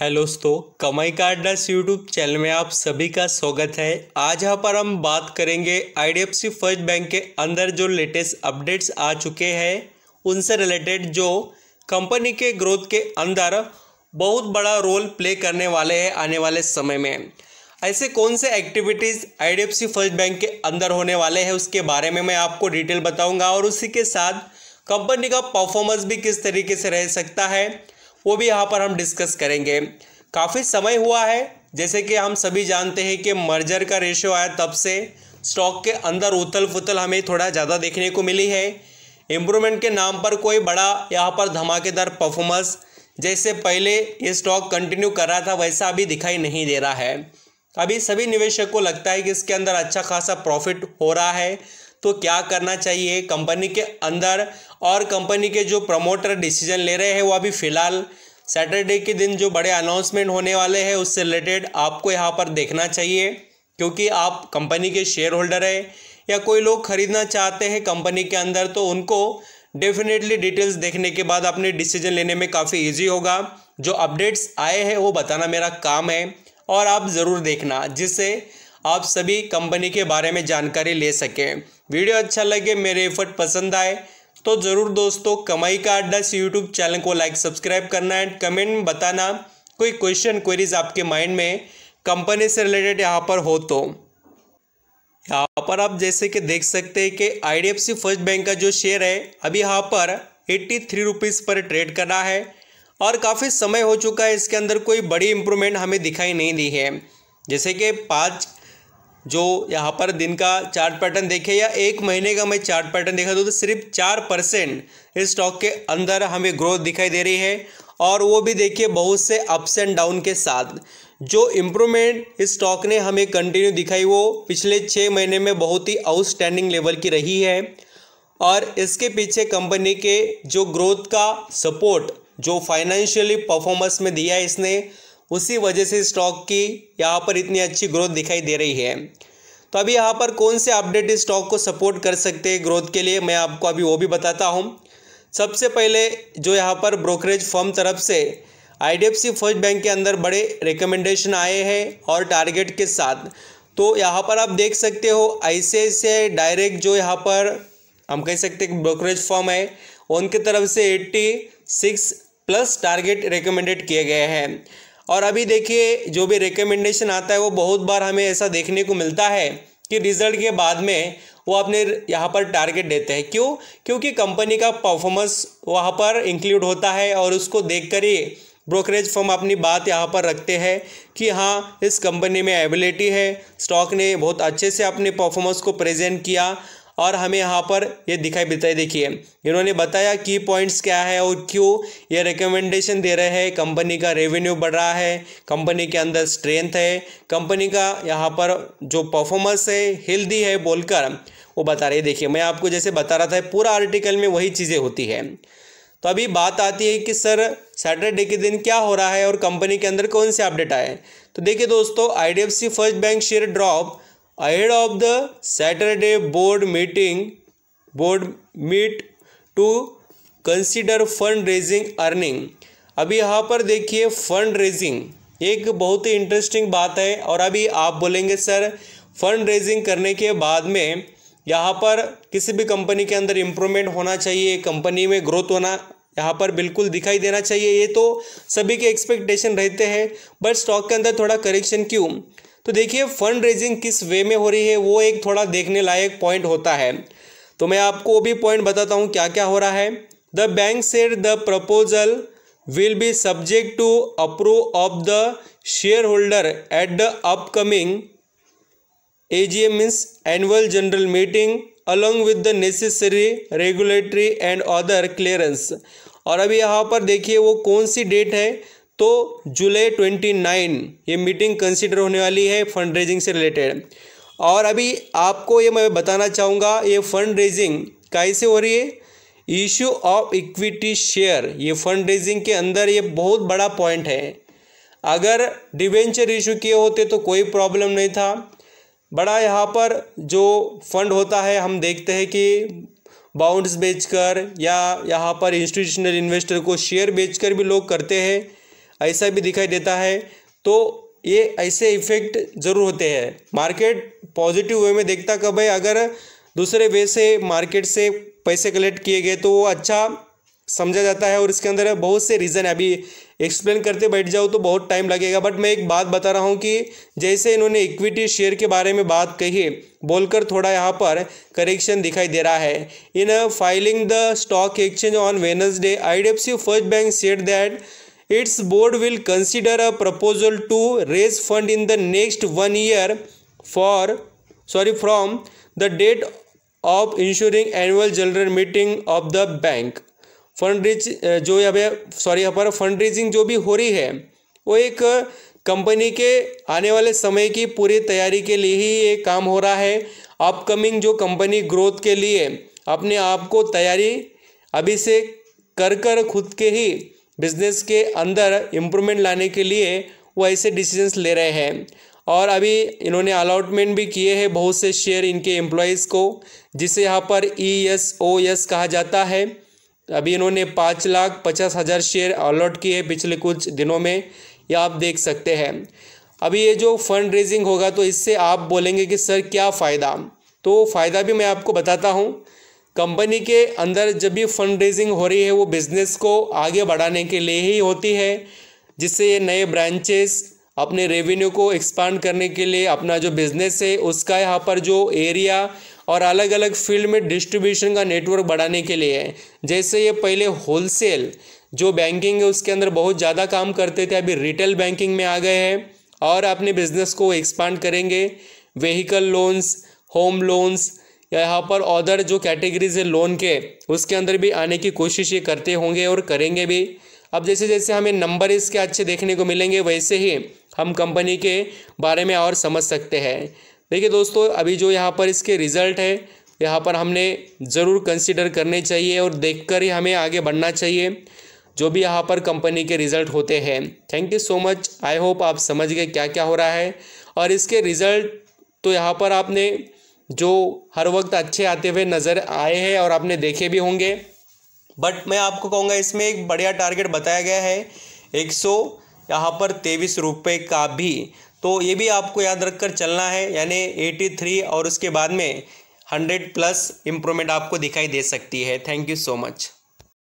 hello दोस्तों कमाई cards YouTube channel में आप सभी का स्वागत है आज यहाँ पर हम बात करेंगे आई फर्स्ट बैंक के अंदर जो लेटेस्ट अपडेट्स आ चुके हैं उनसे रिलेटेड जो कंपनी के ग्रोथ के अंदर बहुत बड़ा रोल प्ले करने वाले हैं आने वाले समय में ऐसे कौन से एक्टिविटीज़ आई फर्स्ट बैंक के अंदर होने वाले हैं उसके बारे में मैं आपको डिटेल बताऊँगा और उसी के साथ कंपनी का परफॉर्मेंस भी किस तरीके से रह सकता है वो भी यहाँ पर हम डिस्कस करेंगे काफ़ी समय हुआ है जैसे कि हम सभी जानते हैं कि मर्जर का रेशियो आया तब से स्टॉक के अंदर उथल फुथल हमें थोड़ा ज़्यादा देखने को मिली है इम्प्रूवमेंट के नाम पर कोई बड़ा यहाँ पर धमाकेदार परफॉर्मेंस जैसे पहले ये स्टॉक कंटिन्यू कर रहा था वैसा अभी दिखाई नहीं दे रहा है अभी सभी निवेशक को लगता है कि इसके अंदर अच्छा खासा प्रॉफिट हो रहा है तो क्या करना चाहिए कंपनी के अंदर और कंपनी के जो प्रमोटर डिसीजन ले रहे हैं वो अभी फ़िलहाल सैटरडे के दिन जो बड़े अनाउंसमेंट होने वाले हैं उससे रिलेटेड आपको यहाँ पर देखना चाहिए क्योंकि आप कंपनी के शेयर होल्डर हैं या कोई लोग खरीदना चाहते हैं कंपनी के अंदर तो उनको डेफिनेटली डिटेल्स देखने के बाद अपने डिसीजन लेने में काफ़ी ईजी होगा जो अपडेट्स आए हैं वो बताना मेरा काम है और आप ज़रूर देखना जिससे आप सभी कंपनी के बारे में जानकारी ले सकें वीडियो अच्छा लगे मेरे एफर्ट पसंद आए तो ज़रूर दोस्तों कमाई का अड्डा इस यूट्यूब चैनल को लाइक सब्सक्राइब करना एंड कमेंट में बताना कोई क्वेश्चन क्वेरीज आपके माइंड में कंपनी से रिलेटेड यहाँ पर हो तो यहाँ पर आप जैसे कि देख सकते हैं कि आई फर्स्ट बैंक का जो शेयर है अभी यहाँ पर एट्टी थ्री रुपीज़ पर ट्रेड कर रहा है और काफ़ी समय हो चुका है इसके अंदर कोई बड़ी इम्प्रूवमेंट हमें दिखाई नहीं दी है जैसे कि पाँच जो यहाँ पर दिन का चार्ट पैटर्न देखे या एक महीने का मैं चार्ट पैटर्न देखा तो, तो सिर्फ चार परसेंट इस स्टॉक के अंदर हमें ग्रोथ दिखाई दे रही है और वो भी देखिए बहुत से अप्स एंड डाउन के साथ जो इम्प्रूवमेंट इस स्टॉक ने हमें कंटिन्यू दिखाई वो पिछले छः महीने में बहुत ही आउटस्टैंडिंग लेवल की रही है और इसके पीछे कंपनी के जो ग्रोथ का सपोर्ट जो फाइनेंशियली परफॉर्मेंस में दिया है इसने उसी वजह से स्टॉक की यहाँ पर इतनी अच्छी ग्रोथ दिखाई दे रही है तो अभी यहाँ पर कौन से अपडेट इस स्टॉक को सपोर्ट कर सकते हैं ग्रोथ के लिए मैं आपको अभी वो भी बताता हूँ सबसे पहले जो यहाँ पर ब्रोकरेज फर्म तरफ से सी फर्स्ट बैंक के अंदर बड़े रिकमेंडेशन आए हैं और टारगेट के साथ तो यहाँ पर आप देख सकते हो ऐसे डायरेक्ट जो यहाँ पर हम कह सकते हैं ब्रोकरेज फर्म है उनके तरफ से eighty six plus target recommended किए गए हैं और अभी देखिए जो भी रिकमेंडेशन आता है वो बहुत बार हमें ऐसा देखने को मिलता है कि रिजल्ट के बाद में वो अपने यहाँ पर टारगेट देते हैं क्यों क्योंकि कंपनी का परफॉर्मेंस वहाँ पर इंक्लूड होता है और उसको देख कर ही ब्रोकरेज फर्म अपनी बात यहाँ पर रखते हैं कि हाँ इस कंपनी में एबिलिटी है स्टॉक ने बहुत अच्छे से अपने परफॉर्मेंस को प्रेजेंट किया और हमें यहाँ पर ये दिखाई देता है देखिए इन्होंने बताया की पॉइंट्स क्या है और क्यों ये रिकमेंडेशन दे रहे हैं कंपनी का रेवेन्यू बढ़ रहा है कंपनी के अंदर स्ट्रेंथ है कंपनी का यहाँ पर जो परफॉर्मेंस है हेल्दी है बोलकर वो बता रही है देखिए मैं आपको जैसे बता रहा था पूरा आर्टिकल में वही चीज़ें होती है तो अभी बात आती है कि सर सैटरडे के दिन क्या हो रहा है और कंपनी के अंदर कौन से अपडेट आए तो देखिए दोस्तों I first bank share drop ahead of the saturday board meeting board meet to consider fund raising earning अभी यहाँ पर देखिए फंड रेजिंग एक बहुत ही इंटरेस्टिंग बात है और अभी आप बोलेंगे सर फंड रेजिंग करने के बाद में यहाँ पर किसी भी कंपनी के अंदर इम्प्रूवमेंट होना चाहिए कंपनी में ग्रोथ होना यहाँ पर बिल्कुल दिखाई देना चाहिए ये तो सभी के एक्सपेक्टेशन रहते हैं बट स्टॉक के अंदर थोड़ा करेक्शन क्यों तो देखिए फंड रेजिंग किस वे में हो रही है वो एक थोड़ा देखने लायक पॉइंट होता है तो मैं आपको वो भी पॉइंट बताता हूँ क्या क्या हो रहा है the bank said the proposal will be subject to approve of the shareholder at the upcoming A G M means annual general meeting along with the necessary regulatory and other clearance और अभी यहाँ पर देखिए वो कौन सी date है तो जुलाई ट्वेंटी नाइन ये मीटिंग कंसिडर होने वाली है फंड रेजिंग से रिलेटेड और अभी आपको ये मैं बताना चाहूँगा ये फंड रेजिंग कैसे हो रही है इश्यू ऑफ इक्विटी शेयर ये फंड रेजिंग के अंदर ये बहुत बड़ा पॉइंट है अगर डिवेंचर इशू किए होते तो कोई प्रॉब्लम नहीं था बड़ा यहाँ पर जो फंड होता है हम देखते हैं कि बाउंड्स बेचकर या यहाँ पर इंस्टीट्यूशनल इन्वेस्टर को शेयर बेचकर भी लोग करते हैं ऐसा भी दिखाई देता है तो ये ऐसे इफेक्ट ज़रूर होते हैं मार्केट पॉजिटिव वे में देखता कब है अगर दूसरे वे से मार्केट से पैसे कलेक्ट किए गए तो वो अच्छा समझा जाता है और इसके अंदर बहुत से रीज़न है अभी एक्सप्लेन करते बैठ जाओ तो बहुत टाइम लगेगा बट मैं एक बात बता रहा हूँ कि जैसे इन्होंने इक्विटी शेयर के बारे में बात कही बोलकर थोड़ा यहाँ पर करेक्शन दिखाई दे रहा है in filing the stock exchange on Wednesday I D F C first bank said that its board will consider a proposal to raise fund in the next one year for sorry from the date of ensuring annual general meeting of the bank fund raise जो यहाँ पे sorry यहाँ पर fund raising जो भी हो रही है वो एक कंपनी के आने वाले समय की पूरी तैयारी के लिए ही ये काम हो रहा है अपकमिंग जो कंपनी ग्रोथ के लिए अपने आप को तैयारी अभी से कर कर खुद के ही बिजनेस के अंदर इम्प्रूवमेंट लाने के लिए वो ऐसे डिसीजंस ले रहे हैं और अभी इन्होंने अलाटमेंट भी किए हैं बहुत से शेयर इनके एम्प्लॉयज़ को जिसे यहाँ पर ई एस ओ एस कहा जाता है अभी इन्होंने पाँच लाख पचास हज़ार शेयर अलॉट किए पिछले कुछ दिनों में ये आप देख सकते हैं अभी ये जो फंड रेजिंग होगा तो इससे आप बोलेंगे कि सर क्या फ़ायदा तो फ़ायदा भी मैं आपको बताता हूँ कंपनी के अंदर जब भी फंड रेजिंग हो रही है वो बिज़नेस को आगे बढ़ाने के लिए ही होती है जिससे ये नए ब्रांचेस अपने रेवेन्यू को एक्सपांड करने के लिए अपना जो बिज़नेस है उसका यहाँ पर जो एरिया और अलग अलग फील्ड में डिस्ट्रीब्यूशन का नेटवर्क बढ़ाने के लिए है जैसे ये पहले होलसेल जो बैंकिंग है उसके अंदर बहुत ज़्यादा काम करते थे अभी रिटेल बैंकिंग में आ गए हैं और अपने बिजनेस को एक्सपांड करेंगे व्हीकल लोन्स होम लोन्स या यहाँ पर अदर जो कैटेगरीज है लोन के उसके अंदर भी आने की कोशिश ये करते होंगे और करेंगे भी अब जैसे जैसे हमें नंबर इसके अच्छे देखने को मिलेंगे वैसे ही हम कंपनी के बारे में और समझ सकते हैं देखिए दोस्तों अभी जो यहाँ पर इसके रिज़ल्ट है यहाँ पर हमने ज़रूर कंसिडर करने चाहिए और देख ही हमें आगे बढ़ना चाहिए जो भी यहाँ पर कंपनी के रिज़ल्ट होते हैं thank you so much I hope आप समझ गए क्या क्या हो रहा है और इसके रिज़ल्ट तो यहाँ पर आपने जो हर वक्त अच्छे आते हुए नज़र आए हैं और आपने देखे भी होंगे बट मैं आपको कहूँगा इसमें एक बढ़िया टारगेट बताया गया है एक सौ यहाँ पर तेईस रुपये का भी तो ये भी आपको याद रखकर चलना है यानी एटी थ्री और उसके बाद में हंड्रेड प्लस इम्प्रूवमेंट आपको दिखाई दे सकती है थैंक यू सो मच